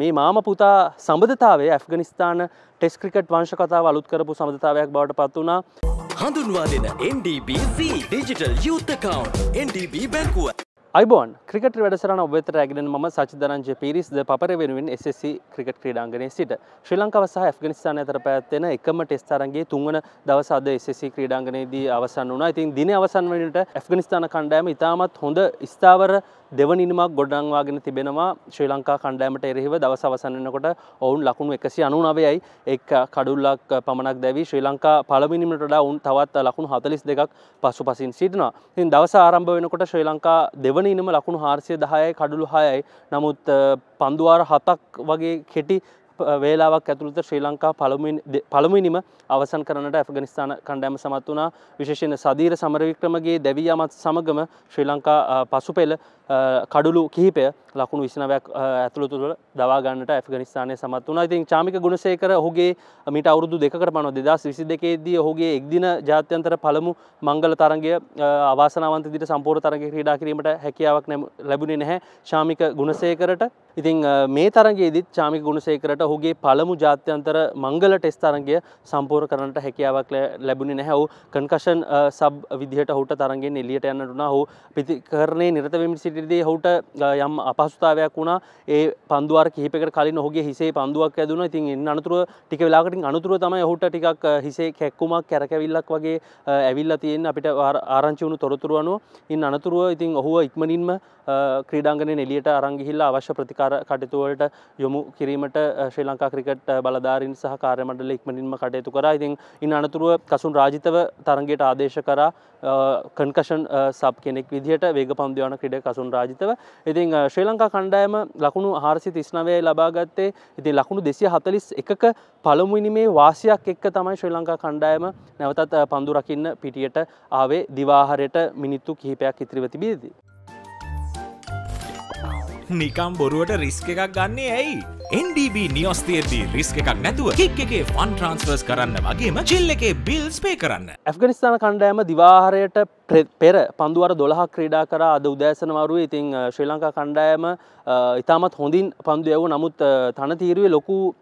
මේ මාම පුතා සබඳතාවේ ඇෆ්ගනිස්ථාන test cricket වංශ කතාව අලුත් කරපු සබඳතාවයක් බවට පත් වුණා හඳුන්වා දෙන NDBZ ඩිජිටල් යුත්තකවන්් NDB බැංකුව අයිබෝන් ක්‍රිකට වැඩසරන ඔබත රැගෙන ම සචදරන්ජ පිරිස්ද පර වෙනුවෙන් SSC ක්‍රිකට ක්‍රඩාංගනය සිට ශ්‍රී ලංකාව සහ ෆගනිස්ාන අතර පැත්වෙන එකම ටෙස්තරන්ගේ තුන්වන දවසාද SSC ක්‍රීඩාංගනයේදී අවසන් වුණා ඉතින් දින අවසන් වනට ෆගනිස්ාන කණ්ඩෑම ඉතාමත් හොඳ ස්ථාවර දෙවනිමක් ගොඩංවාගෙන තිබෙනවා ශ්‍රී ලංකා කණ්ඩෑමට එරෙහිව දවස අවසන්නකොට ඔවුන් ලකුණු එකසි අනුනාවයයි එක් කඩුල්ලක් පමණක් දැවී ශ්‍රී ලංකා පළමිනිමටඩා උන් තවත් ලකුණු හතලිස් දෙකක් පසු පසින් සිටනවා ඉතින් දවස ආරම්භ වෙනකොට ශ්‍රී ලංකා දෙවන වන ඉනම ලකුණු හාර්සිය දහයයි කඩුළු හයයි නමුත් පන්දුවාර හතක් වගේ කෙටි වේලාවක් ඇතුළත ශ්‍රී ලංකා පළමුිනිම අවසන් කරනට ඇෆගනිස්ථාන කණ්ඩෑම සමත් වනා විශේෂෙන සදීර සමරවික්‍රමගේ දැවී අමත් සමගම ශ්‍රී ලංකා පසු පෙළ කඩුලු කහිපය ලකුණු විසිනවයක් ඇතුළ තුළ දවාගන්නට ඇෆිගනිස්ානය සමත් වන ඉතින් චාමික ගුණසේකර හුගේ මිට අවුරුදු දෙකට පනො දෙදස් විසි දෙකේදී හුගේ එක්දින ජාත්‍යන්තර පළමු මංගල තරගය අවාසනාවන්තදිට සම්පෝර තරග ක්‍රීඩා කිරීමට හැකියාවක් ලැබුණේ නැහැ ශාමික ගුණසේකරට ඉතින් මේ තරගේදිත් චාමික ගුණසේකරට හුගේ පළමු ජාත්‍යන්තර මංගල ටෙස් තරගය සම්පෝර කරනට හැකියාවක් ලැබුණේ නැහැවු කන්කෂන් සබ් විදිහට හුට තරගෙන් එලියට යන්නටුනා හු පිතිකරණය නිරතවමින් සිට සිටිදී හුට යම් අපහසුතාවයක් වුණා ඒ පන්දුවර කිහිපකට කලින් ඔහුගේ හිසේ පන්දුවක් ඇදුන ඉතින් එන්න අනතුරුව ටික වෙලාකටින් අනතුරුව තමයි ඔහුට ටිකක් හිසේ කැක්කුමක් කැරකැවිල්ලක් වගේ ඇවිල්ලා තියෙන අපිට ආරංචි වුණු තොරතුරු අනුව ඉන් අනතුරුව ඉතින් ඔහුව ඉක්මනින්ම ක්‍රීඩාංගණයෙන් එළියට අරන් ගිහිල්ලා අවශ්‍ය ප්‍රතිකාර කටයුතු වලට යොමු කිරීමට ශ්‍රී ලංකා ක්‍රිකට් බලධාරීන් සහ කාර්යමණ්ඩල ඉක්මනින්ම කටයුතු කරා. ඉතින් ඉන් අනතුරුව කසුන් රාජිතව තරඟයට ආදේශ කරා කන්කෂන් සබ් කෙනෙක් විදිහට වේග පන්දු යන ක්‍රීඩක කසුන් තරුණ රාජිතව ඉතින් ශ්‍රී ලංකා කණ්ඩායම ලකුණු හාරසි තිස්නවය ලබාගත්තේ ඉති ලකුණු දෙසිය හතලිස් එකක පළමුයිනි මේ වාසියක් එක්ක තමයි ශ්‍රී ලංකා කණ්ඩායම නැවතත් පන්දු රකින්න පිටියට ආවේ දිවාහරයට මිනිත්තු කිහිපයක් ඉතිරිව තිබේදී. නිකම් බොරුවට රිස්ක එකක් ගන්නේ ඇයි. NDB නිියස් තේරදී රිස්ක එකක් නැතුව කික් එකේ ෆන් ට්‍රන්ස්ෆර්ස් කරන්න වගේම චිල්ල එකේ බිල්ස් පේ කරන්න. ඇෆගනිස්ාන කණ්ඩෑම දිවාහරයට පෙර පන්දුවර දොළහ ක්‍රීඩා කර අද උදෑසනවරුව ඉතිං ශ්‍රී ලංකා කණ්ඩෑම ඉතාමත් හොඳින් පන්දු යවූ නමුත් තනතීරුවේ ලොකු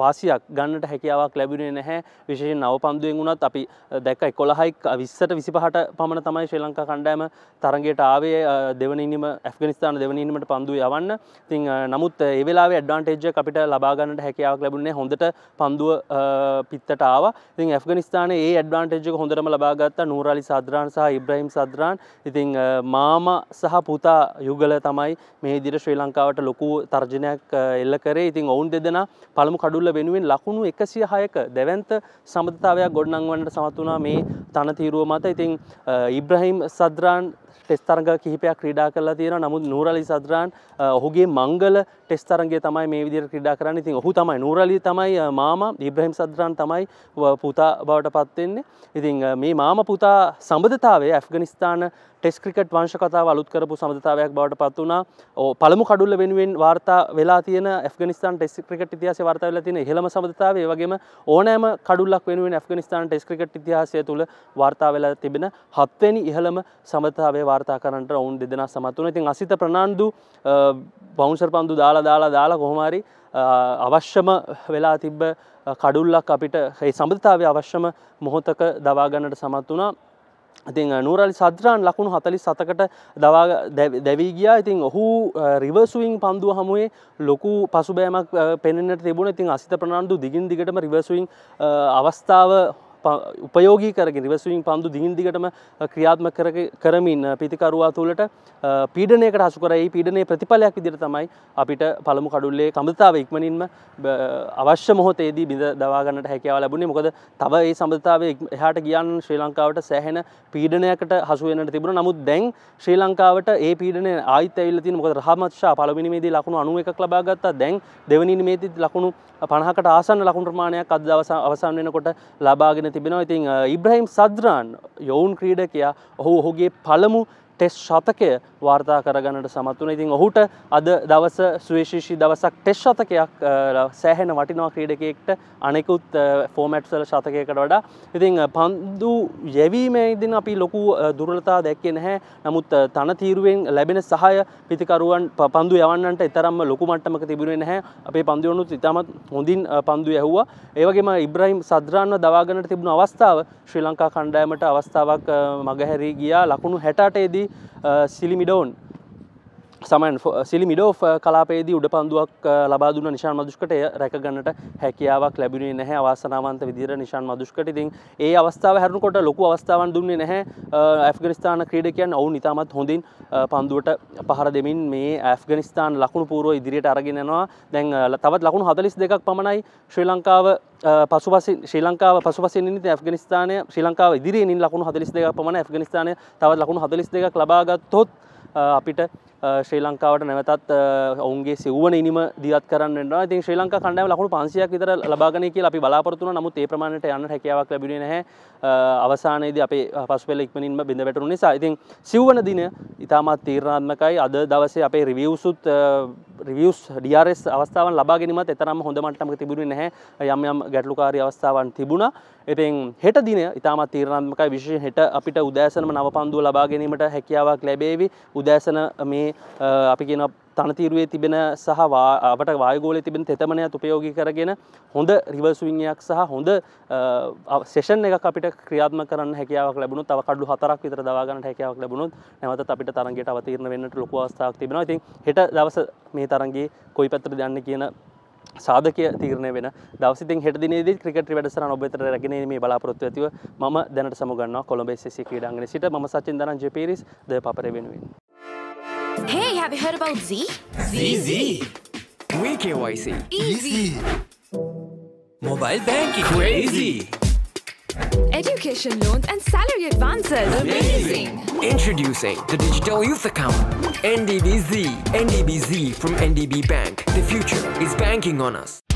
වාසියක් ගන්නට හැකියාවක් ලැබුණේ නැහැ විශේෂ නව පන්දුවෙන් වුණත් අපි දැක්ක එකොළහයි විස්සට විසි පහට පමණ තමයි ශ්‍රී ලංකා කණ්ඩෑම තරගයට ආවේ දෙවනිනිම ඇෆගනිස්ාන දෙවනිීමට පන්දු යවන්න තින් නමුත් ඒවෙලා ඩ්වාන්ටේජ් අපිට ලබාගන්නට හැකියාවක් ලැබුණේ හොඳට පන්දුව පිත්තට ආව ඉතින් ඇෆගනිස්ාන ඒ ඩ්වාන්ටේජ් හොඳටම ලබාගත්ත නූරලි සද්‍රාන් සහ ඉබ්‍රහිම් සද්‍රාන් ඉතිං මාම සහ පුතා යුගල තමයි මේ දිර ශ්‍රී ලංකාවට ලොකු තර්ජනයක් එල්ල කරේ ඉතින් ඔවුන් දෙදෙන පළමු කඩු කඩුල්ල වෙනුවෙන් ලකුණු එකසිය හයක දැවන්ත සමධතාවයක් ගොඩනංවන්නට සමත් වනා මේ තනතීරුව මත ඉතිං ඉබ්‍රහිම් සද්‍රාන් ටෙස්තරග කිහිපයක් ක්‍රඩා කරලා තියෙන නමුත් නූරලි සද්‍රාන් ඔහුගේ මංගල ටෙස්තරන්ගේ තමයි මේ විදිර ක්‍රඩා කරන්න ඉතින් ඔහු තමයි නූරලි තමයි මාම ඉබ්‍රහිම් සද්‍රාන් තමයි පුතා බවට පත්වෙන්නේ ඉතිං මේ මාම පුතා සබධතාවේ ඇෆ්ගනිස්ථාන ටෙස් ක්‍රිකට් වංශකතාව අලුත් කරපු සමඳතාවයක් බවට පත් වුණා පළමු කඩුල්ල වෙනුවෙන් වාර්තා වෙලා තියෙන ෆගනිස්ාන් ටෙස් ක්‍රිකට් ඉතිහාස වාර්තා වෙලා තියෙන හෙළම සමඳතාව වගේම ඕනෑම කඩුල්ලක් වෙනුවෙන් ෆගනිස්ාන් ටෙස් ක්‍රිකට් ඉතිහාසය තුළ වාර්තා වෙලා තිබෙන හත්වැනි ඉහළම සමතාවේ වාර්තා කරන්නට ඔවුන් දෙදෙන සමත්වන ඉතින් අසිත ප්‍රනාන්දු බෞන්සර් පන්දු දාලා දාලා දාලා කොහොමරි අවශ්‍යම වෙලා තිබ්බ කඩුල්ලක් අපිට හේ සබඳතාව අවශ්‍යම මොහොතක දවාගන්නට සමත් වනා ඉතින් නූරල් සද්‍රාන් ලකුණු හතලි සතකට දවා දැවී ගියා ඉතින් ඔහු රිවර්සුවිං පන්දුව හමුවේ ලොකු පසුබෑමක් පෙනෙන්ට තිබුණ ඉතින් අසිත ප්‍රනාන්දු දිගින් දිගටම රිවර්සුවිං අවස්ථාව උපයෝගී කරගෙන රිවස්විං පන්දු දිගින් දිගටම ක්‍රියාත්මක කරමින් පිතිකරුවා තුළට පීඩනයකට හසු කරයි පීඩනයේ ප්‍රතිඵලයක් විදිහට තමයි අපිට පළමු කඩුල්ලේ කමතතාව ඉක්මනින්ම අවශ්‍ය මොහොතේදී බිඳ දවා ගන්නට හැකියාව ලැබුණේ මොකද තව ඒ සම්බන්ධතාවය එහාට ගියන් ශ්‍රී ලංකාවට සෑහෙන පීඩනයකට හසු වෙන්නට තිබුණා නමුත් දැන් ශ්‍රී ලංකාවට ඒ පීඩනය ආයිත් ඇවිල්ලා තියෙනවා මොකද රහමත් ෂා පළවෙනි මේදී ලකුණු 91ක් ලබා ගත්තා දැන් දෙවෙනි මේදී ලකුණු 50කට ආසන්න ලකුණු ප්‍රමාණයක් අද දවස අවසන් වෙනකොට ලබාගෙන තිබෙනවා ඉතින් ඉබ්‍රහිම් සද්‍රාන් යොවුන් ක්‍රීඩකයා ඔහු ඔහුගේ පළමු ටෙස් ශතකය වාර්තා කරගන්නට සමත්වන ඉතින් ඔහුට අද දවස සුවේශීෂී දවසක් ටෙස් ශතකයක් සෑහෙන වටිනවා ක්‍රීඩකෙක්ට අනෙකුත් ෆෝමැට්සල ශතකයකට වඩා ඉතිං පන්දු යෙවීමේ ඉදින් අපි ලොකු දුරලතා දැක්කේ නැහැ නමුත් තන තීරුවෙන් ලැබෙන සහය පිතිකරුවන් පන්දු යවන්නට එතරම්ම ලොකුමට්ටමක තිබුණේ නැහැ අපේ පන්දුවනුත් ඉතාමත් හොඳින් පන්දු ඇහුවා ඒවගේම ඉබ්‍රහිම් සද්‍රාන්ව දවාගනට තිබුණ අවස්ථාව ශ්‍රී ලංකා කණ්ඩෑමට අවස්ථාවක් මගහැරී ගියා ලකුණු හැටේදී uh, down සමන් සිලි මිඩෝ කලාපේදී උඩ පන්දුවක් ලබා දුන්න නිශාන් මදුෂ්කට රැකගන්නට හැකියාවක් ලැබුණේ නැහැ අවාසනාවන්ත විදිර නිශාන් මදුෂ්කට ඉතින් ඒ අවස්ථාව හැරනකොට ලොකු අවස්ථාවන් දුන්නේ නැහැ ඇෆ්ගනිස්ථාන ක්‍රීඩකයන් ඔවුන් ඉතාමත් හොඳින් පන්දුවට පහර දෙමින් මේ ඇෆ්ගනිස්ථාන් ලකුණු පූරුව ඉදිරියට අරගෙනනවා දැන් තවත් ලකුණු හදලිස් දෙකක් පමණයි ශ්‍රී ලංකාව පසුපසි ශ්‍රී ලංකාව පසුපසින් ඉන්නේ ඇෆ්ගනිස්ථානය ශ්‍රී ලංකාව ඉදිරියෙන් ලකුණු 42ක් පමණ ඇෆ්ගනිස්ථානය තවත් ලකුණු 42ක් ලබා ගත්තොත් අපිට ශ්‍රී ලංකාවට නැවතත් ඔවුන්ගේ සිව්වන නිම දියත් කරන්න ති ශ්‍රී ලංකා කණඩම ලකුණු පන්සියක් විතර ලබාගන කිය අපි බලාපොරතුන නමුත් ඒ ප්‍රමාණයට යන්න හැකියාවක් ලැබිෙන හැ අවසානයේද අපේ පස්වෙල ඉක්මනින්ම බිඳ වැටරු නිසා ඉතින් සිව්වන දින ඉතාමත් තීරණාත්මකයි අද දවසේ අපේ රිවියවසුත් රිවියස් ඩියරස් අවස්ථාවන් ලබා ගැනීමත් එතරම් හොඳ මට්ටමක තිබුණේ නැහැ යම් යම් ගැටලුකාරී අවස්ථාවන් තිබුණා. ඉතින් හෙට දින ඉතාමත් තීරණාත්මකයි විශේෂයෙන් හෙට අපිට උදෑසනම නව පන්දුව ලබා ගැනීමට හැකියාවක් ලැබේවි. උදෑසන මේ අපි කියන තනතීරුවේ තිබෙන සහ වට වායගෝලය තිබෙන තෙතමනයක් උපයෝගී කරගෙන හොඳ රිවර්ස්විංයක් සහ හොඳ සේෂන් එක අපිට ක්‍රියාත්ම කරන්න හැකියාවක් ලැබුණු තව කඩු හතරක් විතර දවාගන්න හැකියාවක් ලැබුණොත් නැවතත් අපිට තරගයට අවතීරණ වෙන්නට ලොකු අවස්ථාවක් තිබෙනවා. ඉතින් හෙට දවස මේ තරගයේ කොයි පැත්තට යන්නේ කියන සාධකය තීරණය වෙන දවසිතින් හෙට දිනේදී ක්‍රිකට් වැඩසටහන ඔබ වෙතට රැගෙන එීමේ බලාපොරොත්තු ඇතිව මම දැනට සමුගන්නවා කොළඹ SSC ක්‍රීඩාංගණයේ සිට මම සචින් දනංජය පීරිස් ද පපර වෙනුවෙන් Hey, have you heard about Z? Z We KYC. Easy. Mobile banking. Crazy. Education loans and salary advances. Amazing. Introducing the Digital Youth Account. NDBZ. NDBZ from NDB Bank. The future is banking on us.